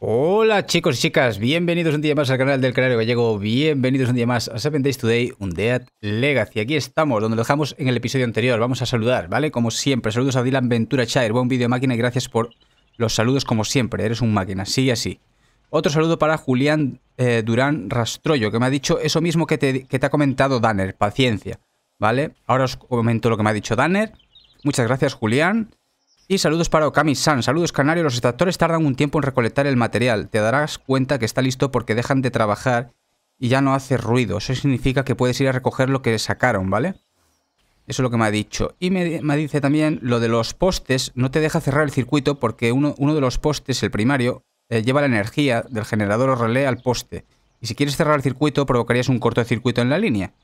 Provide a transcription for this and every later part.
Hola chicos y chicas, bienvenidos un día más al canal del Canario Gallego, bienvenidos un día más a Seven Days Today, un Dead Legacy. Aquí estamos, donde lo dejamos en el episodio anterior, vamos a saludar, ¿vale? Como siempre, saludos a Dylan Ventura Chair, buen vídeo máquina y gracias por los saludos como siempre, eres un máquina, y así. Otro saludo para Julián eh, Durán Rastroyo que me ha dicho eso mismo que te, que te ha comentado Danner, paciencia, ¿vale? Ahora os comento lo que me ha dicho Danner. Muchas gracias Julián. Y saludos para Okami-san. Saludos Canario, los extractores tardan un tiempo en recolectar el material. Te darás cuenta que está listo porque dejan de trabajar y ya no hace ruido. Eso significa que puedes ir a recoger lo que sacaron, ¿vale? Eso es lo que me ha dicho. Y me, dice también lo de los postes. No te deja cerrar el circuito porque uno, de los postes, el primario, eh, lleva la energía del generador o relé al poste. Y si quieres cerrar el circuito, provocarías un cortocircuito en la línea.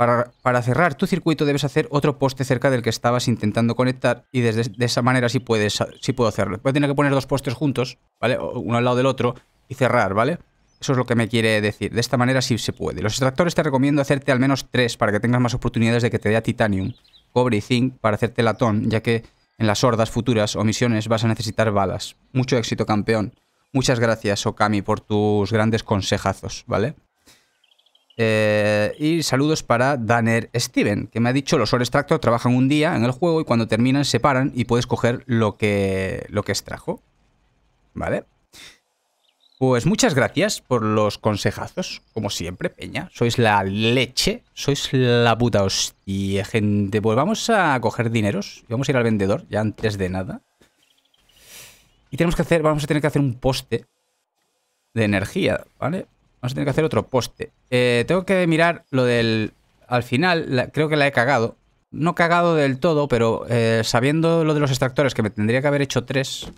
Para, cerrar tu circuito debes hacer otro poste cerca del que estabas intentando conectar y desde, de esa manera sí, puedes, sí puedo hacerlo. Voy a tener que poner dos postes juntos, ¿vale? Uno al lado del otro y cerrar, ¿vale? Eso es lo que me quiere decir. De esta manera sí se puede. Los extractores te recomiendo hacerte al menos tres para que tengas más oportunidades de que te dé titanium, cobre y zinc para hacerte latón, ya que en las hordas futuras o misiones vas a necesitar balas. Mucho éxito, campeón. Muchas gracias, Okami, por tus grandes consejazos, ¿vale? Eh, y saludos para Danner Steven, que me ha dicho los tractor trabajan un día en el juego y cuando terminan se paran y puedes coger lo que, lo que extrajo. ¿Vale? Pues muchas gracias por los consejazos, como siempre, Peña. Sois la leche, sois la puta hostia, gente. Pues vamos a coger dineros y vamos a ir al vendedor, ya antes de nada. Y tenemos que hacer, vamos a tener que hacer un poste de energía, ¿vale? Vamos a tener que hacer otro poste. Eh, tengo que mirar lo del... Al final, creo que la he cagado. No cagado del todo, pero eh, sabiendo lo de los extractores, que me tendría que haber hecho tres.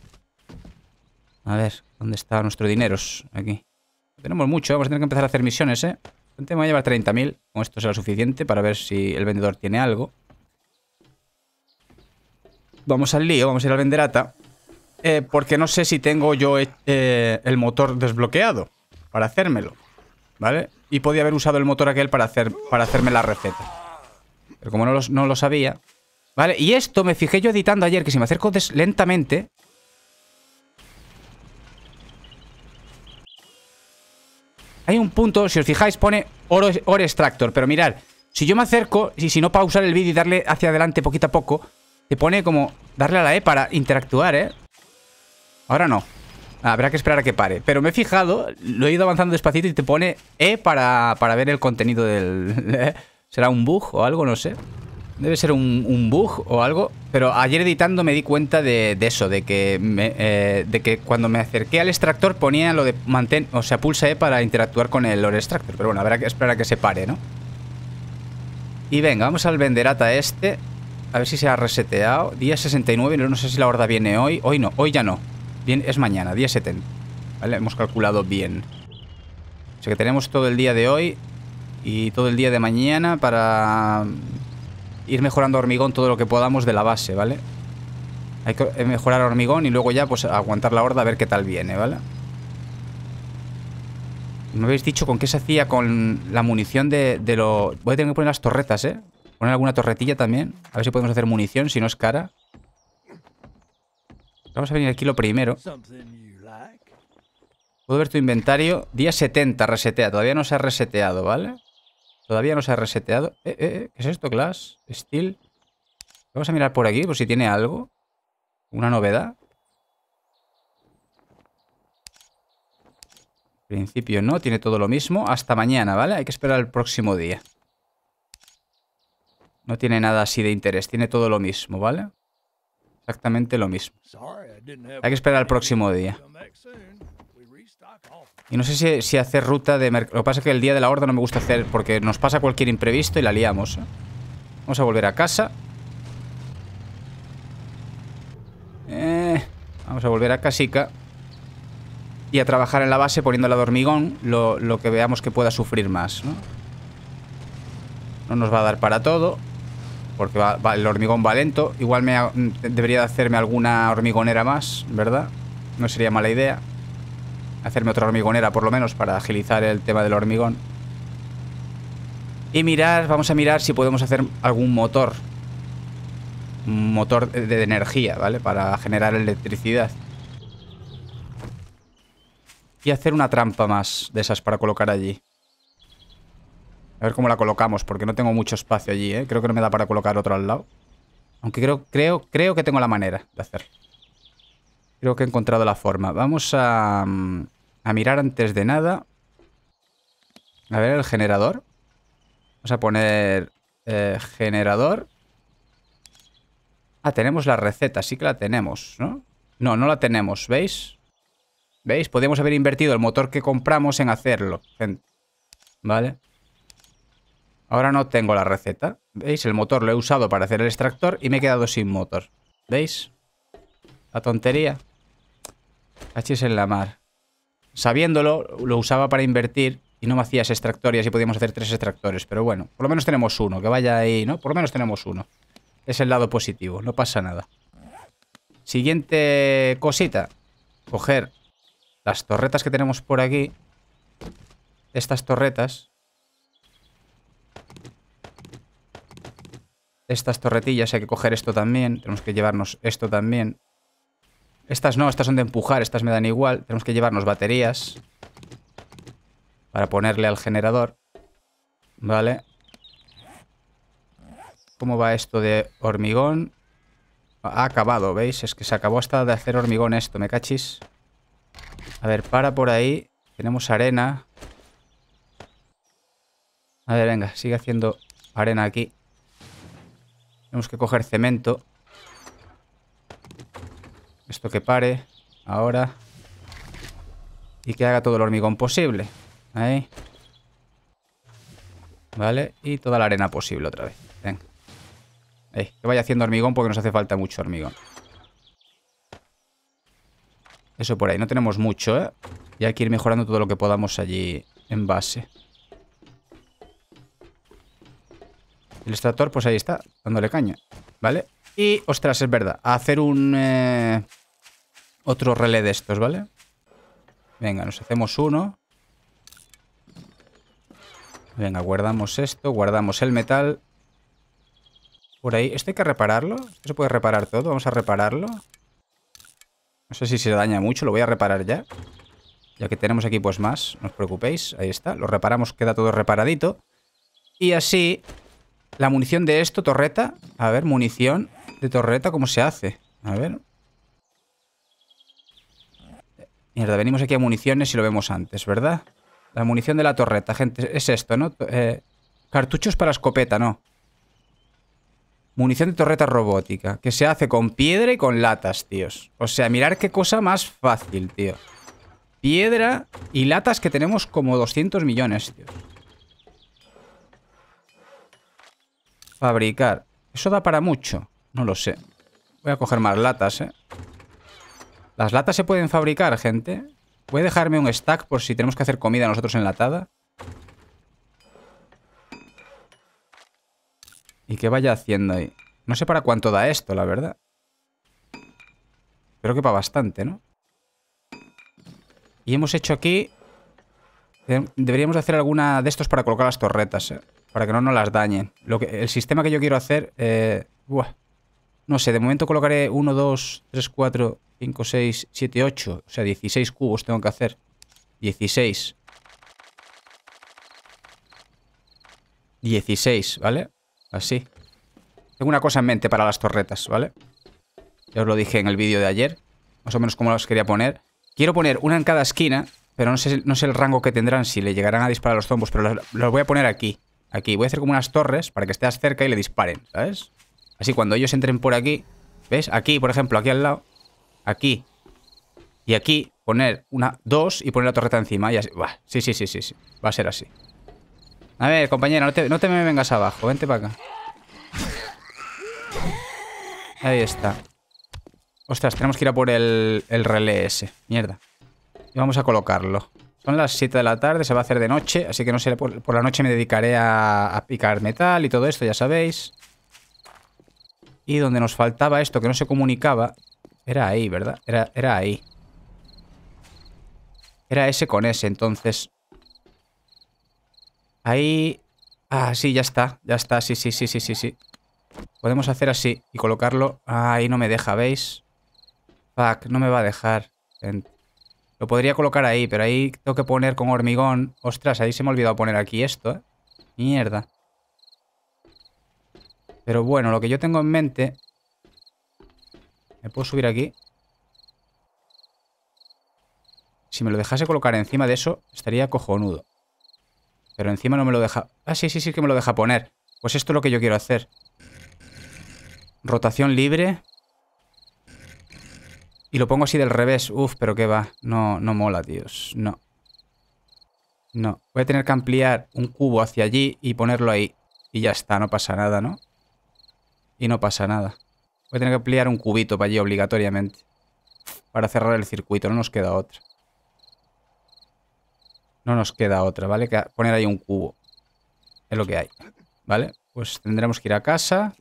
A ver, ¿dónde está nuestro dinero? Aquí. Tenemos mucho, vamos a tener que empezar a hacer misiones, ¿eh? Este me voy a llevar 30.000, esto será suficiente para ver si el vendedor tiene algo. Vamos al lío, vamos a ir al venderata. Eh, porque no sé si tengo yo el motor desbloqueado para hacérmelo. ¿Vale? Y podía haber usado el motor aquel para, hacer, para hacerme la receta. Pero como no, no lo sabía... ¿Vale? Y esto me fijé yo editando ayer, que si me acerco lentamente... Hay un punto, si os fijáis, pone oro, extractor. Pero mirad, si yo me acerco, y si no pausar el vídeo y darle hacia adelante poquito a poco, te pone como darle a la E para interactuar, ¿eh? Ahora no. Habrá que esperar a que pare. Pero me he fijado, lo he ido avanzando despacito y te pone E para, ver el contenido del... ¿eh? ¿Será un bug o algo? No sé. Debe ser un, bug o algo. Pero ayer editando me di cuenta de, eso, de que, eh, de que cuando me acerqué al extractor ponía lo de mantén, o sea, pulsa E para interactuar con el lore extractor. Pero bueno, habrá que esperar a que se pare, ¿no? Y venga, vamos al venderata este. A ver si se ha reseteado. Día 69, no sé si la horda viene hoy. Hoy no, hoy ya no. Bien, es mañana, día 70. ¿Vale? Hemos calculado bien. O sea que tenemos todo el día de hoy y todo el día de mañana para ir mejorando hormigón todo lo que podamos de la base, ¿vale? Hay que eh, mejorar hormigón y luego ya pues aguantar la horda a ver qué tal viene, ¿vale? Me habéis dicho con qué se hacía con la munición de, de lo... Voy a tener que poner las torretas, ¿eh? Poner alguna torretilla también. A ver si podemos hacer munición, si no es cara. Vamos a venir aquí lo primero. Puedo ver tu inventario. Día 70, resetea. Todavía no se ha reseteado, ¿vale? Todavía no se ha reseteado. Eh, eh, eh, ¿Qué es esto, Glass? Steel. Vamos a mirar por aquí, por si tiene algo. Una novedad. En principio no, tiene todo lo mismo. Hasta mañana, ¿vale? Hay que esperar el próximo día. No tiene nada así de interés, tiene todo lo mismo, ¿vale? Exactamente lo mismo. Hay que esperar al próximo día. Y no sé si, hacer ruta de... Lo que pasa que el día de la horda no me gusta hacer porque nos pasa cualquier imprevisto y la liamos. ¿eh? Vamos a volver a casa. Eh, vamos a volver a casica. Y a trabajar en la base poniéndola de hormigón lo, lo que veamos que pueda sufrir más. ¿no? no nos va a dar para todo porque el hormigón va lento. Igual me, debería hacerme alguna hormigonera más, ¿verdad? No sería mala idea. Hacerme otra hormigonera por lo menos para agilizar el tema del hormigón. Y mirar, vamos a mirar si podemos hacer algún motor. Un motor de energía, ¿vale? Para generar electricidad. Y hacer una trampa más de esas para colocar allí. A ver cómo la colocamos, porque no tengo mucho espacio allí, ¿eh? Creo que no me da para colocar otro al lado. Aunque creo, creo, creo que tengo la manera de hacerlo. Creo que he encontrado la forma. Vamos mm, a, mirar antes de nada. A ver, el generador. Vamos a poner eh, generador. Ah, tenemos la receta, sí que la tenemos, ¿no? No, no la tenemos, ¿veis? ¿Veis? Podríamos haber invertido el motor que compramos en hacerlo, ¿Vale? Ahora no tengo la receta. ¿Veis? El motor lo he usado para hacer el extractor y me he quedado sin motor. ¿Veis? La tontería. es en la mar. Sabiéndolo, lo usaba para invertir y no me hacías y así podíamos hacer tres extractores. Pero bueno, por lo menos tenemos uno. Que vaya ahí, ¿no? Por lo menos tenemos uno. Es el lado positivo. No pasa nada. Siguiente cosita. Coger las torretas que tenemos por aquí. Estas torretas. Estas torretillas hay que coger esto también. Tenemos que llevarnos esto también. Estas no, estas son de empujar. Estas me dan igual. Tenemos que llevarnos baterías. Para ponerle al generador. Vale. ¿Cómo va esto de hormigón? Ha acabado, ¿veis? Es que se acabó hasta de hacer hormigón esto, ¿me cachis? A ver, para por ahí. Tenemos arena. A ver, venga, sigue haciendo arena aquí. Tenemos que coger cemento. Esto que pare. Ahora. Y que haga todo el hormigón posible. Ahí. Vale. Y toda la arena posible otra vez. Venga. Que vaya haciendo hormigón porque nos hace falta mucho hormigón. Eso por ahí. No tenemos mucho, ¿eh? Y hay que ir mejorando todo lo que podamos allí en base. El extractor, pues ahí está, dándole caña. ¿Vale? Y, ostras, es verdad. A hacer un... Eh, otro relé de estos, ¿vale? Venga, nos hacemos uno. Venga, guardamos esto, guardamos el metal. Por ahí. ¿Esto hay que repararlo? ¿Esto se puede reparar todo? Vamos a repararlo. No sé si se daña mucho, lo voy a reparar ya. Ya que tenemos aquí pues más, no os preocupéis. Ahí está, lo reparamos, queda todo reparadito. Y así la munición de esto, torreta. A ver, munición de torreta, ¿cómo se hace? A ver. Mierda, venimos aquí a municiones y lo vemos antes, ¿verdad? La munición de la torreta, gente. Es esto, ¿no? Eh, cartuchos para escopeta, no. Munición de torreta robótica, que se hace con piedra y con latas, tíos. O sea, mirar qué cosa más fácil, tío. Piedra y latas que tenemos como 200 millones, tío. Fabricar. Eso da para mucho. No lo sé. Voy a coger más latas, ¿eh? Las latas se pueden fabricar, gente. Voy a dejarme un stack por si tenemos que hacer comida nosotros enlatada? Y que vaya haciendo ahí. No sé para cuánto da esto, la verdad. Creo que para bastante, ¿no? Y hemos hecho aquí... Eh, deberíamos hacer alguna de estos para colocar las torretas, ¿eh? para que no nos las dañen. Lo que, el sistema que yo quiero hacer... Eh, buah, no sé, de momento colocaré 1, 2, 3, 4, 5, 6, 7, 8. O sea, 16 cubos tengo que hacer. 16. 16, ¿vale? Así. Tengo una cosa en mente para las torretas, ¿vale? Ya os lo dije en el vídeo de ayer. Más o menos como las quería poner. Quiero poner una en cada esquina, pero no sé, no el rango que tendrán si le llegarán a disparar los zombos, pero los voy a poner aquí. Aquí voy a hacer como unas torres para que estés cerca y le disparen, ¿sabes? Así cuando ellos entren por aquí, ¿ves? Aquí, por ejemplo, aquí al lado, aquí y aquí, poner una, dos y poner la torreta encima y así. sí, sí, sí, sí, sí, va a ser así. A ver, compañera, no te, no te me vengas abajo, vente para acá. Ahí está. Ostras, tenemos que ir a por el, el relé ese. Mierda. Y vamos a colocarlo. Son las 7 de la tarde, se va a hacer de noche, así que no sé, por, la noche me dedicaré a, picar metal y todo esto, ya sabéis. Y donde nos faltaba esto, que no se comunicaba, era ahí, ¿verdad? Era, era ahí. Era ese con ese, entonces. Ahí... Ah, sí, ya está, ya está, sí, sí, sí, sí, sí, sí. Podemos hacer así y colocarlo... Ah, ahí no me deja, ¿veis? Fuck, no me va a dejar. Lo podría colocar ahí, pero ahí tengo que poner con hormigón. Ostras, ahí se me ha olvidado poner aquí esto, ¿eh? Mierda. Pero bueno, lo que yo tengo en mente... ¿Me puedo subir aquí? Si me lo dejase colocar encima de eso, estaría cojonudo. Pero encima no me lo deja... Ah, sí, sí, sí que me lo deja poner. Pues esto es lo que yo quiero hacer. Rotación libre. Y lo pongo así del revés. Uf, pero qué va. No, no mola, tíos. No. No. Voy a tener que ampliar un cubo hacia allí y ponerlo ahí. Y ya está, no pasa nada, ¿no? Y no pasa nada. Voy a tener que ampliar un cubito para allí obligatoriamente. Para cerrar el circuito, no nos queda otra. No nos queda otra, ¿vale? Que poner ahí un cubo. Es lo que hay. ¿Vale? Pues tendremos que ir a casa.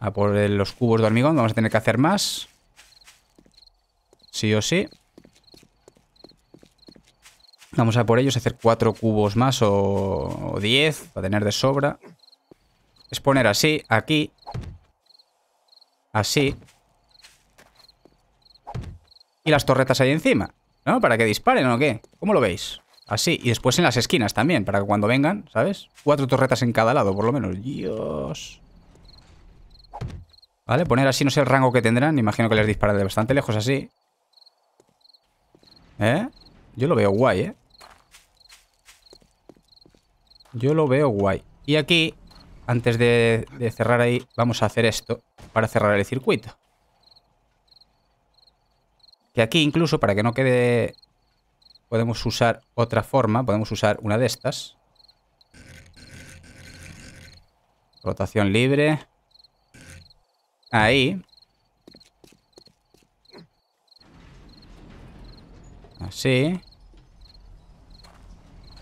A por los cubos de hormigón. Vamos a tener que hacer más. Sí o sí. Vamos a por ellos, hacer cuatro cubos más o, diez, para tener de sobra. Es poner así, aquí. Así. Y las torretas ahí encima. ¿No? Para que disparen o qué. ¿Cómo lo veis? Así. Y después en las esquinas también, para que cuando vengan, ¿sabes? Cuatro torretas en cada lado, por lo menos. Dios. ¿Vale? Poner así, no sé el rango que tendrán. Imagino que les dispara de bastante lejos así. ¿Eh? Yo lo veo guay, ¿eh? Yo lo veo guay. Y aquí, antes de, de cerrar ahí, vamos a hacer esto para cerrar el circuito. Que aquí incluso, para que no quede... Podemos usar otra forma. Podemos usar una de estas. Rotación libre. Ahí. Así.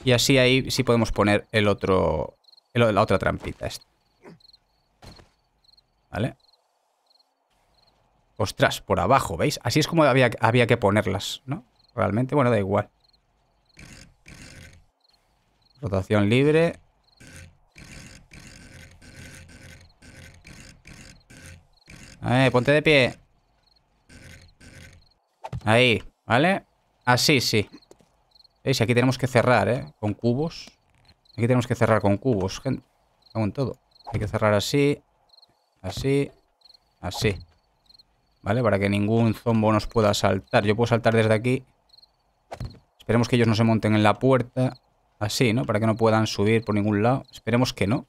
Y así ahí sí podemos poner el otro... la otra trampita ¿Vale? Ostras, por abajo, ¿veis? Así es como había, había que ponerlas, ¿no? Realmente, bueno, da igual. Rotación libre. Eh, ponte de pie. Ahí, ¿vale? Así, sí. ¿Veis? Aquí tenemos que cerrar, ¿eh? Con cubos. Aquí tenemos que cerrar con cubos, gente. todo. Hay que cerrar así, así, así. ¿Vale? Para que ningún zombo nos pueda saltar. Yo puedo saltar desde aquí. Esperemos que ellos no se monten en la puerta. Así, ¿no? Para que no puedan subir por ningún lado. Esperemos que no.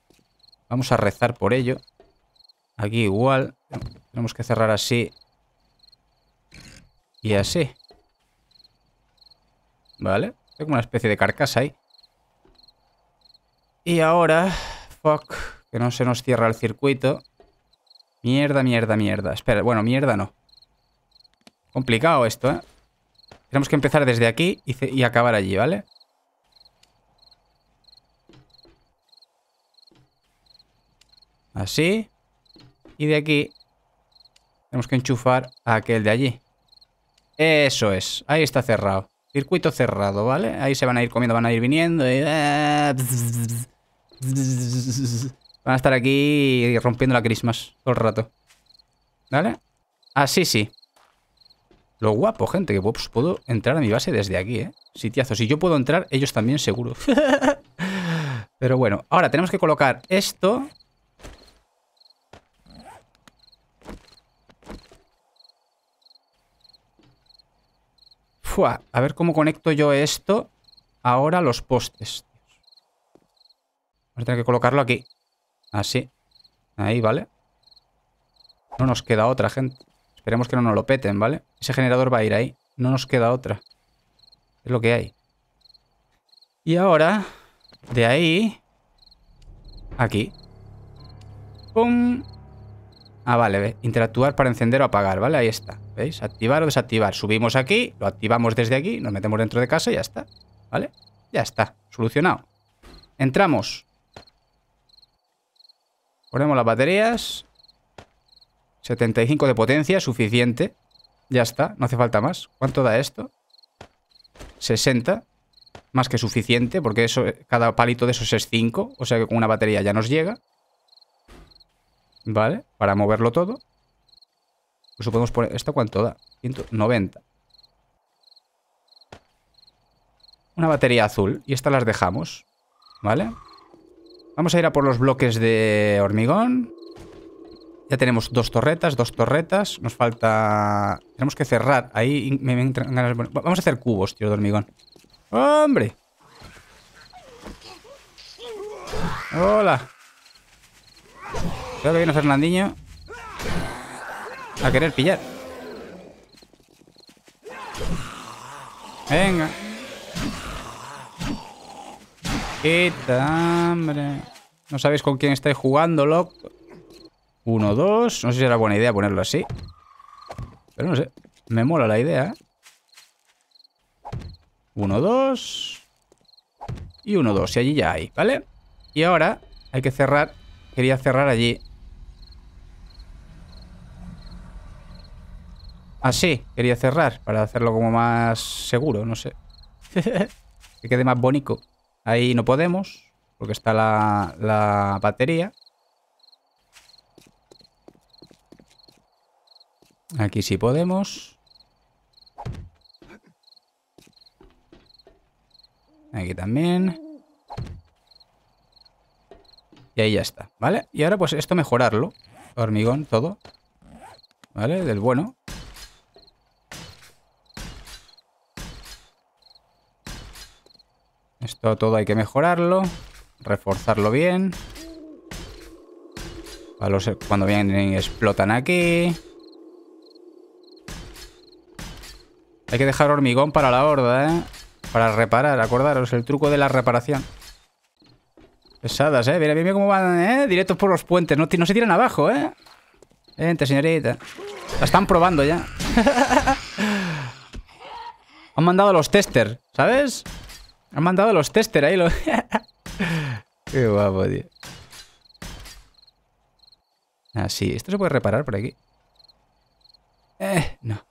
Vamos a rezar por ello. Aquí igual. Tenemos que cerrar así. Y así. Vale. Tengo una especie de carcasa ahí. Y ahora... Fuck. Que no se nos cierra el circuito. Mierda, mierda, mierda. Espera, bueno, mierda no. Complicado esto, ¿eh? Tenemos que empezar desde aquí y, y acabar allí, ¿vale? Así. Y de aquí tenemos que enchufar a aquel de allí. Eso es. Ahí está cerrado. Circuito cerrado, ¿vale? Ahí se van a ir comiendo, van a ir viniendo. Eh, van a estar aquí rompiendo la Christmas todo el rato. ¿Vale? Así ah, sí. Lo guapo, gente, que pues, puedo entrar a mi base desde aquí, ¿eh? Sitiazo. Si yo puedo entrar, ellos también seguro. Pero bueno, ahora tenemos que colocar esto a ver cómo conecto yo esto ahora los postes. vamos a tener que colocarlo aquí. Así. Ahí, ¿vale? No nos queda otra, gente. Esperemos que no nos lo peten, ¿vale? Ese generador va a ir ahí. No nos queda otra. Es lo que hay. Y ahora, de ahí... Aquí. ¡Pum! Ah, vale, ve. Interactuar para encender o apagar, ¿vale? Ahí está. ¿Veis? Activar o desactivar. Subimos aquí, lo activamos desde aquí, nos metemos dentro de casa y ya está. ¿Vale? Ya está, solucionado. Entramos. Ponemos las baterías. 75 de potencia, suficiente. Ya está, no hace falta más. ¿Cuánto da esto? 60. Más que suficiente, porque eso, cada palito de esos es 5. O sea que con una batería ya nos llega. ¿Vale? Para moverlo todo. Incluso pues podemos poner... ¿Esto cuánto da? 190. Una batería azul. Y estas las dejamos. ¿Vale? Vamos a ir a por los bloques de hormigón. Ya tenemos dos torretas, dos torretas. Nos falta... Tenemos que cerrar. Ahí me, entran ganas... vamos a hacer cubos, tío, de hormigón. ¡Hombre! ¡Hola! Creo que viene Fernandinho a querer pillar. Venga. Qué hombre. No sabéis con quién estáis jugando, Uno, dos. No sé si era buena idea ponerlo así. Pero no sé. Me mola la idea, ¿eh? Uno, dos. Y uno, dos. Y allí ya hay, ¿vale? Y ahora hay que cerrar. Quería cerrar allí. Así, ah, quería cerrar para hacerlo como más seguro, no sé. que quede más bonito. Ahí no podemos, porque está la, la batería. Aquí sí podemos. Aquí también. Y ahí ya está, ¿vale? Y ahora pues esto mejorarlo. Hormigón, todo. ¿Vale? Del bueno. Esto todo hay que mejorarlo, reforzarlo bien. cuando vienen explotan aquí. Hay que dejar hormigón para la horda, ¿eh? Para reparar, acordaros, el truco de la reparación. Pesadas, ¿eh? Mira, mira cómo van, ¿eh? Directos por los puentes. No, no se tiran abajo, ¿eh? Vente, señorita. La están probando ya. Han mandado los testers, ¿sabes? Han mandado los tester ahí. Los... Qué guapo, tío. Así. Ah, ¿Esto se puede reparar por aquí? Eh, no.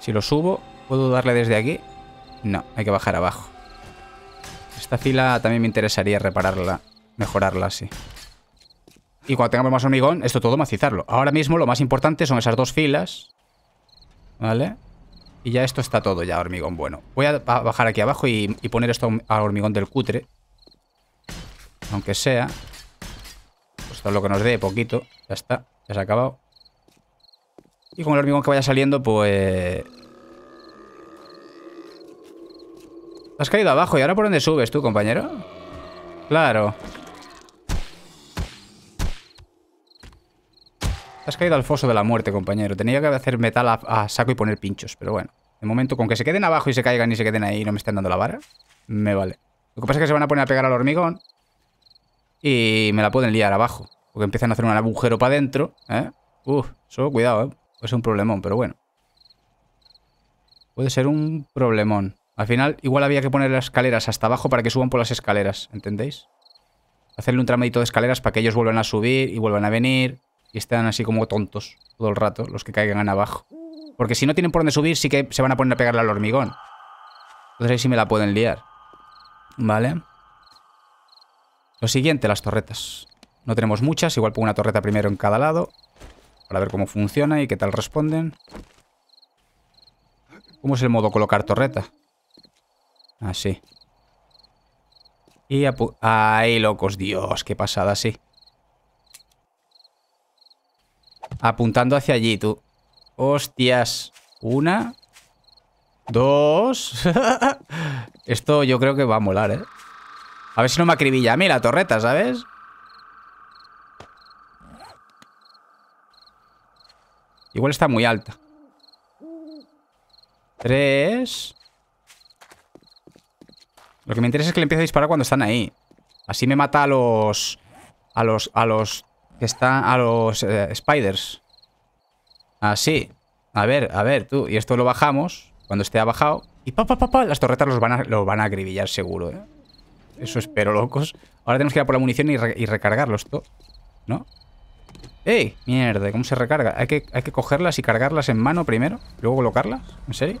Si lo subo, ¿puedo darle desde aquí? No, hay que bajar abajo. Esta fila también me interesaría repararla, mejorarla, así. Y cuando tengamos más hormigón, esto todo macizarlo. Ahora mismo lo más importante son esas dos filas. ¿Vale? Y ya esto está todo ya, hormigón. Bueno, voy a bajar aquí abajo y, poner esto al hormigón del cutre. Aunque sea. Pues esto todo lo que nos dé, poquito. Ya está, ya se ha acabado. Y con el hormigón que vaya saliendo, pues... Has caído abajo. ¿Y ahora por dónde subes tú, compañero? Claro. Has caído al foso de la muerte, compañero. Tenía que hacer metal a, saco y poner pinchos, pero bueno. De momento, con que se queden abajo y se caigan y se queden ahí y no me estén dando la vara, me vale. Lo que pasa es que se van a poner a pegar al hormigón y me la pueden liar abajo. Porque empiezan a hacer un agujero para adentro, ¿eh? Uf, eso, cuidado, ¿eh? Es un problemón, pero bueno. Puede ser un problemón. Al final, igual había que poner las escaleras hasta abajo para que suban por las escaleras, ¿entendéis? Hacerle un tramadito de escaleras para que ellos vuelvan a subir y vuelvan a venir y están así como tontos todo el rato, los que caigan abajo. Porque si no tienen por dónde subir, sí que se van a poner a pegarle al hormigón. Entonces ahí sí me la pueden liar. Vale. Lo siguiente, las torretas. No tenemos muchas, igual pongo una torreta primero en cada lado. Para ver cómo funciona y qué tal responden. ¿Cómo es el modo colocar torreta? Así. Y ay locos, Dios, qué pasada, sí. apuntando hacia allí, tú. Hostias. Una. Dos. Esto yo creo que va a molar, ¿eh? A ver si no me acribilla a mí la torreta, ¿sabes? Igual está muy alta. Tres. Lo que me interesa es que le empiece a disparar cuando están ahí. Así me mata a los... A los... A los que está a los eh, spiders. Así. Ah, a ver, a ver, tú. Y esto lo bajamos. Cuando esté bajado. Y pa, pa, pa, pa. Las torretas los van a, los van a acribillar seguro, ¿eh? Eso espero, locos. Ahora tenemos que ir a por la munición y, recargarlos todo ¿No? ¡Ey! Mierda, ¿cómo se recarga? ¿Hay que, hay cogerlas y cargarlas en mano primero. Luego colocarlas. ¿En serio?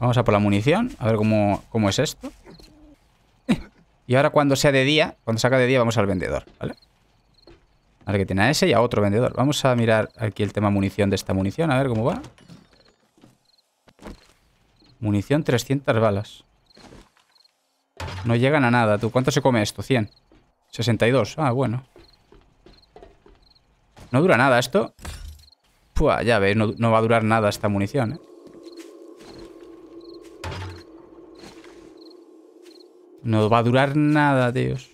Vamos a por la munición. A ver cómo, cómo es esto. Y ahora cuando sea de día, cuando saca de día, vamos al vendedor, ¿vale? Ahora que tiene a ese y a otro vendedor. Vamos a mirar aquí el tema munición de esta munición, a ver cómo va. Munición 300 balas. No llegan a nada, tú. ¿Cuánto se come esto? 100. 62. Ah, bueno. No dura nada esto. Pua, ya ves, no, no va a durar nada esta munición, ¿eh? No va a durar nada, tíos.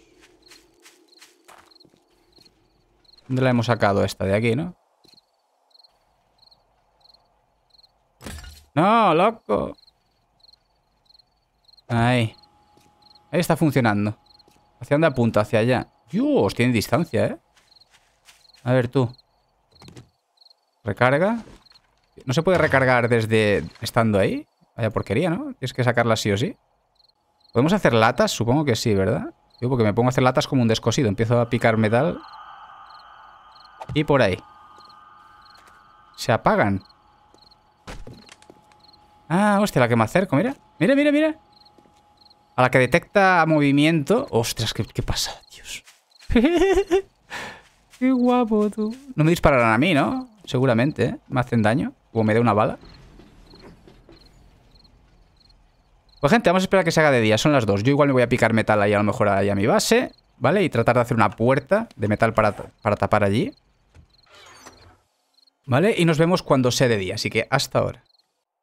¿Dónde la hemos sacado esta? De aquí, ¿no? ¡No, loco! Ahí. Ahí está funcionando. ¿Hacia dónde apunta? Hacia allá. Dios, tiene distancia, ¿eh? A ver tú. Recarga. ¿No se puede recargar desde estando ahí? Vaya porquería, ¿no? Tienes que sacarla sí o sí. ¿Podemos hacer latas? Supongo que sí, ¿verdad? Yo porque me pongo a hacer latas como un descosido. Empiezo a picar metal. Y por ahí. Se apagan. Ah, hostia, la que me acerco, mira. Mira, mira, mira. A la que detecta movimiento. Ostras, qué, pasa, Dios. qué guapo, tú. No me dispararán a mí, ¿no? Seguramente, ¿eh? Me hacen daño. O me da una bala. Pues gente, vamos a esperar a que se haga de día, son las dos. Yo igual me voy a picar metal ahí a lo mejor a mi base, ¿vale? Y tratar de hacer una puerta de metal para, para tapar allí. ¿Vale? Y nos vemos cuando sea de día, así que hasta ahora.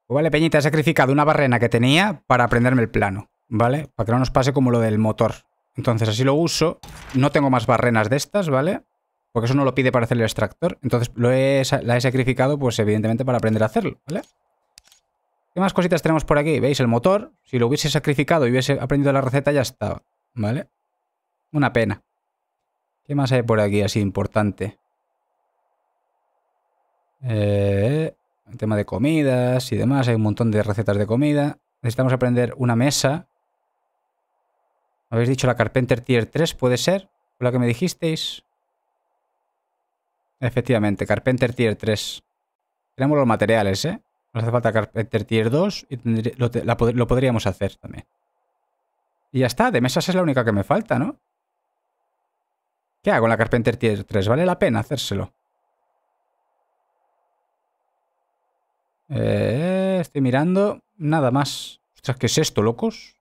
Pues vale, Peñita, he sacrificado una barrena que tenía para aprenderme el plano, ¿vale? Para que no nos pase como lo del motor. Entonces así lo uso. No tengo más barrenas de estas, ¿vale? Porque eso no lo pide para hacer el extractor. Entonces lo la he sacrificado, pues evidentemente, para aprender a hacerlo, ¿vale? ¿Qué más cositas tenemos por aquí? ¿Veis? El motor, si lo hubiese sacrificado y hubiese aprendido la receta, ya estaba. ¿Vale? Una pena. ¿Qué más hay por aquí así importante? Eh, el tema de comidas y demás. Hay un montón de recetas de comida. Necesitamos aprender una mesa. habéis dicho la Carpenter Tier 3, puede ser? ¿O la que me dijisteis? Efectivamente, Carpenter Tier 3. Tenemos los materiales, ¿eh? Nos hace falta Carpenter eh, Tier 2 y lo, podríamos hacer también. Y ya está, de mesas es la única que me falta, ¿no? ¿Qué hago con la Carpenter Tier 3? ¿Vale la pena hacérselo? Eh, estoy mirando. Nada más. Ostras, ¿qué es esto, locos?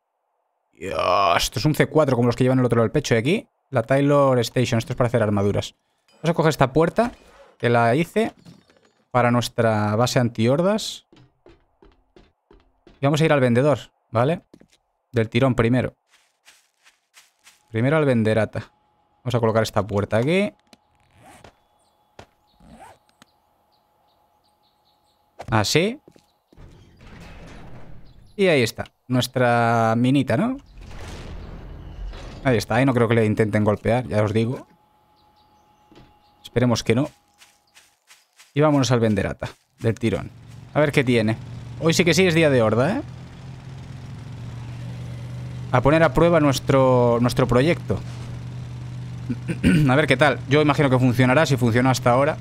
esto es un C4 como los que llevan el otro lado del pecho. Y aquí, la Taylor Station. Esto es para hacer armaduras. Vamos a coger esta puerta, que la hice para nuestra base antihordas. Y vamos a ir al vendedor, ¿vale? Del tirón primero. Primero al venderata. Vamos a colocar esta puerta aquí. Así. Y ahí está. Nuestra minita, ¿no? Ahí está. Ahí no creo que le intenten golpear, ya os digo. Esperemos que no. Y vámonos al Venderata, del tirón. A ver qué tiene. Hoy sí que sí es día de horda, ¿eh? A poner a prueba nuestro, nuestro proyecto. a ver qué tal. Yo imagino que funcionará, si funcionó hasta ahora.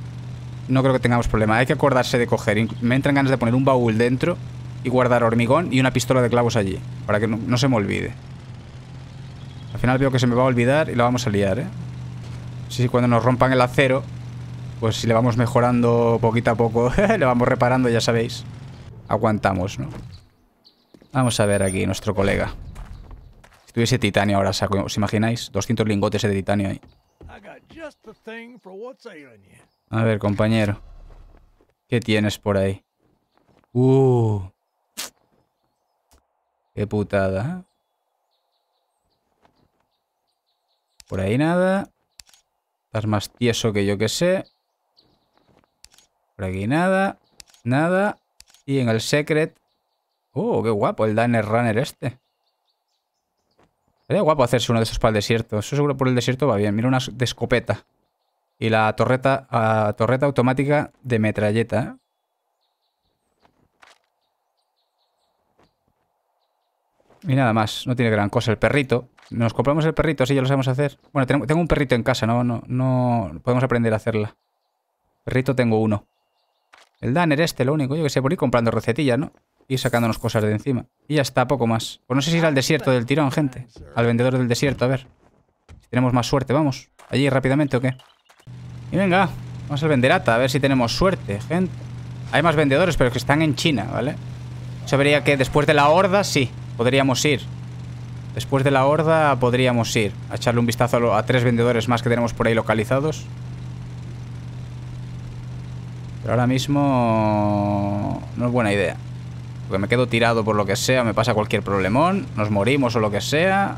No creo que tengamos problema. Hay que acordarse de coger. Me entran ganas de poner un baúl dentro y guardar hormigón y una pistola de clavos allí, para que no, se me olvide. Al final veo que se me va a olvidar y la vamos a liar, ¿eh? Sí, sí, cuando nos rompan el acero, pues si le vamos mejorando poquito a poco, le vamos reparando, ya sabéis. Aguantamos, ¿no? Vamos a ver aquí nuestro colega. Si tuviese titanio ahora, saco, ¿os imagináis? 200 lingotes de titanio ahí. A ver, compañero. ¿Qué tienes por ahí? Uh. Qué putada. ¿eh? Por ahí nada. Estás más tieso que yo que sé. Por aquí nada, nada. Y en el secret... ¡Oh, qué guapo el Diner Runner este! Sería guapo hacerse uno de esos para el desierto. Eso seguro por el desierto va bien. Mira una de escopeta. Y la torreta, torreta automática de metralleta. Y nada más, no tiene gran cosa. El perrito. Nos compramos el perrito, así ya lo sabemos hacer. Bueno, tengo un perrito en casa, no, no, no podemos aprender a hacerla. Perrito tengo uno. El Danner este, lo único, yo que sé, por ir comprando recetillas, ¿no? Y sacándonos cosas de encima. Y ya está, poco más. Pues no sé si ir al desierto del tirón, gente. Al vendedor del desierto, a ver. Si tenemos más suerte, vamos. Allí rápidamente o qué. Y venga, vamos al venderata, a ver si tenemos suerte, gente. Hay más vendedores, pero que están en China, ¿vale? Yo que después de la horda, sí, podríamos ir. Después de la horda podríamos ir a echarle un vistazo a, a tres vendedores más que tenemos por ahí localizados. Pero ahora mismo no es buena idea. Porque me quedo tirado por lo que sea, me pasa cualquier problemón, nos morimos o lo que sea.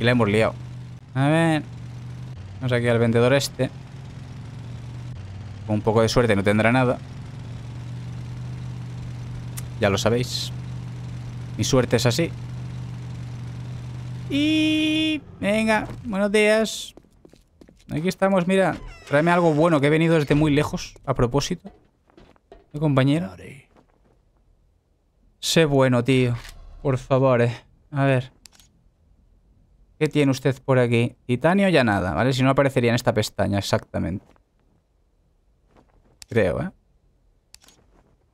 Y la hemos liado. A ver. Vamos aquí al vendedor este. Con un poco de suerte no tendrá nada. Ya lo sabéis. Mi suerte es así. Y... Venga, buenos días. Aquí estamos, mira. Tráeme algo bueno, que he venido desde muy lejos, a propósito. Mi compañero. Sé bueno, tío. Por favor, eh. A ver. ¿Qué tiene usted por aquí? Titanio ya nada, ¿vale? Si no aparecería en esta pestaña, exactamente. Creo, ¿eh?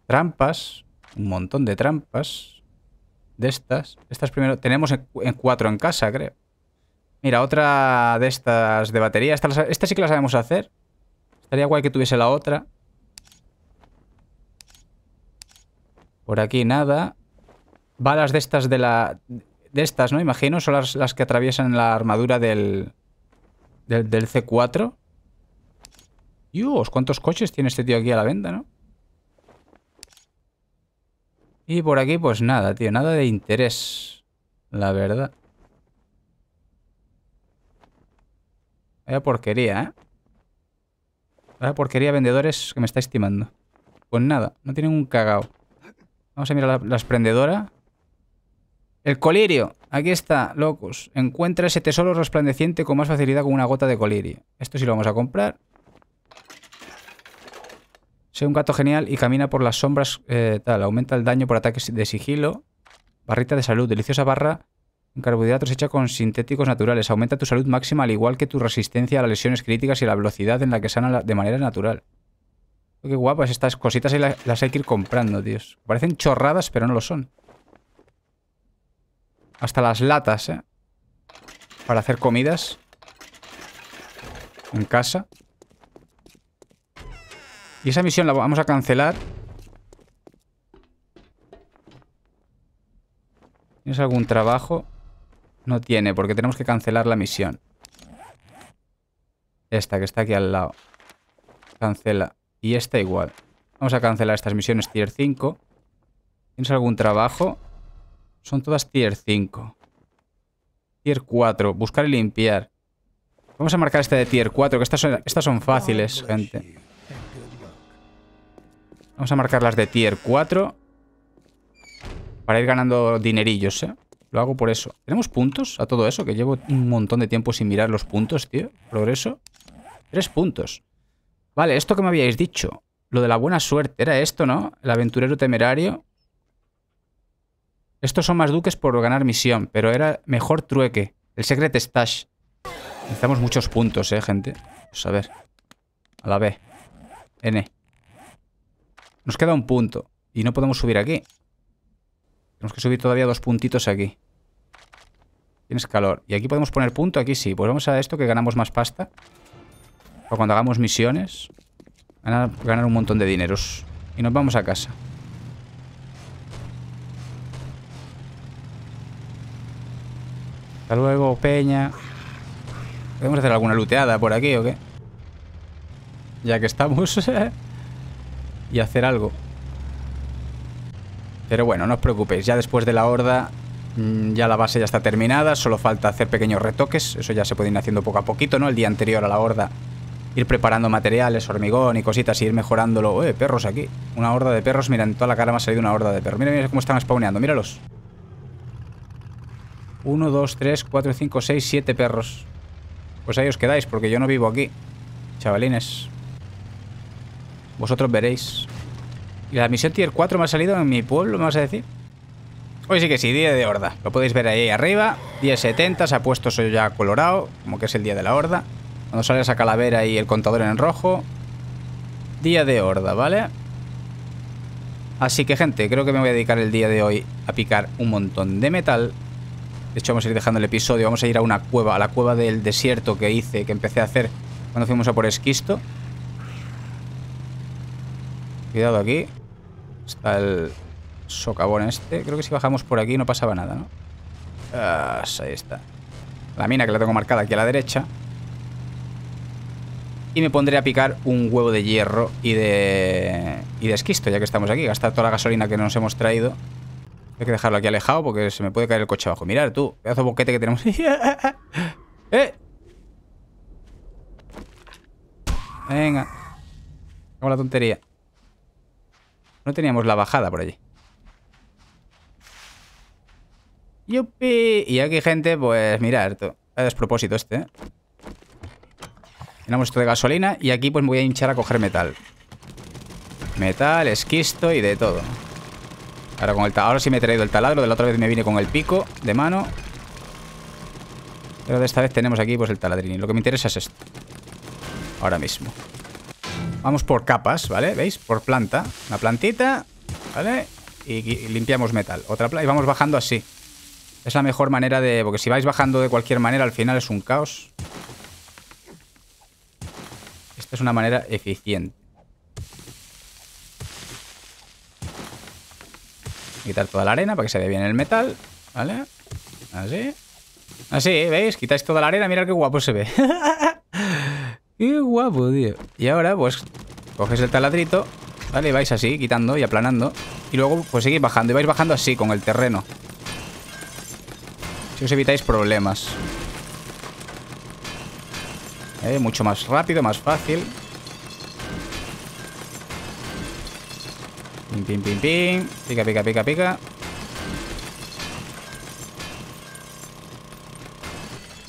Trampas. Un montón de trampas. De estas. Estas primero... Tenemos en cuatro en casa, creo. Mira, otra de estas de batería. Esta, sí que la sabemos hacer. Estaría guay que tuviese la otra. Por aquí nada. Balas de estas de la... De estas, ¿no? Imagino, son las, que atraviesan la armadura del... Del, del C4. Dios, ¿cuántos coches tiene este tío aquí a la venta, no? Y por aquí, pues nada, tío. Nada de interés. La verdad. Vaya porquería, ¿eh? Vaya porquería, vendedores, que me está estimando. Pues nada, no tienen un cagao. Vamos a mirar la, la El colirio. Aquí está, locos. Encuentra ese tesoro resplandeciente con más facilidad con una gota de colirio. Esto sí lo vamos a comprar. Sea un gato genial y camina por las sombras. Eh, tal, aumenta el daño por ataques de sigilo. Barrita de salud. Deliciosa barra Carbohidratos hecha con sintéticos naturales. Aumenta tu salud máxima al igual que tu resistencia a las lesiones críticas y la velocidad en la que sana de manera natural. Oh, qué guapas estas cositas las hay que ir comprando, tíos. Parecen chorradas, pero no lo son. Hasta las latas, ¿eh? Para hacer comidas. En casa. Y esa misión la vamos a cancelar. ¿Tienes algún trabajo? No tiene, porque tenemos que cancelar la misión. Esta que está aquí al lado. Cancela. Y esta igual. Vamos a cancelar estas misiones tier 5. ¿Tienes algún trabajo? Son todas tier 5. Tier 4. Buscar y limpiar. Vamos a marcar esta de tier 4, que estas son, estas son fáciles, gente. Vamos a marcar las de tier 4. Para ir ganando dinerillos, ¿eh? Lo hago por eso. ¿Tenemos puntos a todo eso? Que llevo un montón de tiempo sin mirar los puntos, tío. Progreso. Tres puntos. Vale, esto que me habíais dicho. Lo de la buena suerte. Era esto, ¿no? El aventurero temerario. Estos son más duques por ganar misión, pero era mejor trueque. El secret stash. Necesitamos muchos puntos, ¿eh, gente? Pues a ver. A la B. N. Nos queda un punto. Y no podemos subir aquí. Tenemos que subir todavía dos puntitos aquí. Tienes calor. Y aquí podemos poner punto, aquí sí. Pues vamos a esto que ganamos más pasta. O cuando hagamos misiones. Ganar, ganar un montón de dineros. Y nos vamos a casa. Hasta luego, peña. ¿Podemos hacer alguna luteada por aquí o qué? Ya que estamos. y hacer algo. Pero bueno, no os preocupéis, ya después de la horda mm, ya la base ya está terminada, solo falta hacer pequeños retoques, eso ya se puede ir haciendo poco a poquito, ¿no? El día anterior a la horda, ir preparando materiales, hormigón y cositas, y ir mejorándolo. ¡Eh, perros aquí! Una horda de perros, mira, en toda la cara me ha salido una horda de perros. Mira, mira cómo están spawneando, míralos. Uno, dos, tres, cuatro, cinco, seis, siete perros. Pues ahí os quedáis, porque yo no vivo aquí. Chavalines. Vosotros veréis la misión tier 4 me ha salido en mi pueblo, me vas a decir. Hoy sí que sí, día de horda. Lo podéis ver ahí arriba. Día 70, se ha puesto soy ya colorado, como que es el día de la horda. Cuando sale esa calavera y el contador en rojo. Día de horda, ¿vale? Así que, gente, creo que me voy a dedicar el día de hoy a picar un montón de metal. De hecho, vamos a ir dejando el episodio. Vamos a ir a una cueva, a la cueva del desierto que hice, que empecé a hacer cuando fuimos a por esquisto. Cuidado aquí. Está el socavón este. Creo que si bajamos por aquí no pasaba nada, ¿no? Ah, ahí está. La mina que la tengo marcada aquí a la derecha. Y me pondré a picar un huevo de hierro y de, y de esquisto, ya que estamos aquí. Gastar toda la gasolina que nos hemos traído. Hay que dejarlo aquí alejado porque se me puede caer el coche abajo. Mirar tú, pedazo de boquete que tenemos. ¡Eh! Venga. Hago la tontería. No teníamos la bajada por allí. ¡Yupi! Y aquí, gente, pues mirar, esto despropósito este. ¿eh? Tenemos esto de gasolina y aquí pues voy a hinchar a coger metal. Metal, esquisto y de todo. Ahora, con el ahora sí me he traído el taladro, de la otra vez me vine con el pico de mano. Pero de esta vez tenemos aquí pues el taladrín lo que me interesa es esto. Ahora mismo. Vamos por capas, ¿vale? ¿Veis? Por planta. Una plantita, ¿vale? Y, limpiamos metal. Otra planta. Y vamos bajando así. Es la mejor manera de... Porque si vais bajando de cualquier manera, al final es un caos. Esta es una manera eficiente. Quitar toda la arena para que se vea bien el metal. ¿Vale? Así. Así, ¿veis? Quitáis toda la arena, mirad qué guapo se ve. ¡Qué guapo, tío! Y ahora, pues, coges el taladrito, ¿vale? Y vais así, quitando y aplanando. Y luego, pues, seguís bajando. Y vais bajando así, con el terreno. Si os evitáis problemas. ¿Eh? mucho más rápido, más fácil. Pim, pim, pim, pim. Pica, pica, pica, pica.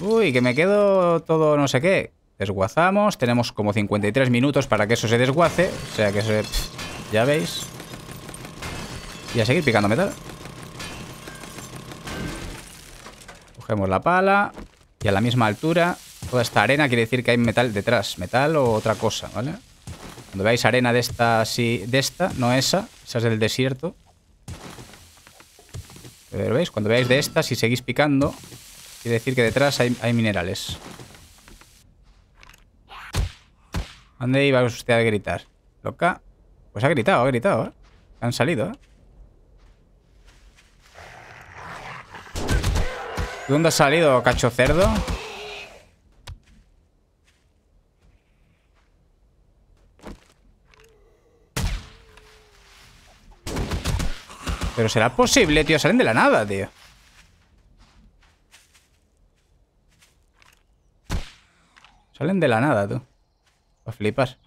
Uy, que me quedo todo no sé qué. Desguazamos. Tenemos como 53 minutos para que eso se desguace. O sea que se... Ya veis. Y a seguir picando metal. Cogemos la pala. Y a la misma altura. Toda esta arena quiere decir que hay metal detrás. Metal o otra cosa, ¿vale? Cuando veáis arena de esta, así, de esta, no esa. Esa es del desierto. Pero veis, cuando veáis de esta, si seguís picando, quiere decir que detrás hay minerales. ¿Dónde iba usted a gritar? ¿Loca? Pues ha gritado, ha gritado, ¿eh? Han salido, ¿eh? dónde ha salido, cacho cerdo? Pero será posible, tío. Salen de la nada, tío. Salen de la nada, tú a flipas?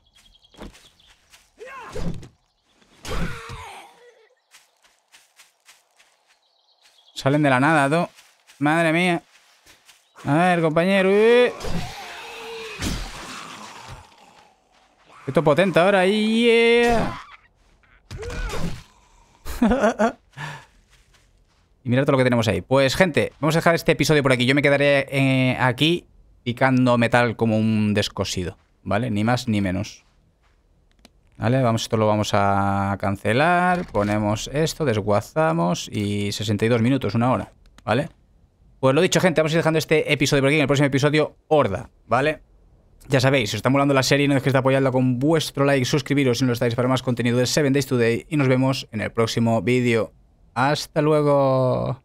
Salen de la nada, ¿no? Madre mía. A ver, compañero. Esto potente ahora. y mirad todo lo que tenemos ahí. Pues, gente, vamos a dejar este episodio por aquí. Yo me quedaré eh, aquí picando metal como un descosido. ¿Vale? Ni más ni menos. ¿Vale? Vamos, esto lo vamos a cancelar. Ponemos esto, desguazamos y 62 minutos, una hora. ¿Vale? Pues lo dicho, gente, vamos a ir dejando este episodio por aquí. En el próximo episodio, Horda, ¿vale? Ya sabéis, si os está molando la serie, no dejéis de apoyarla con vuestro like, suscribiros si no lo estáis para más contenido de 7 Days Today y nos vemos en el próximo vídeo. ¡Hasta luego!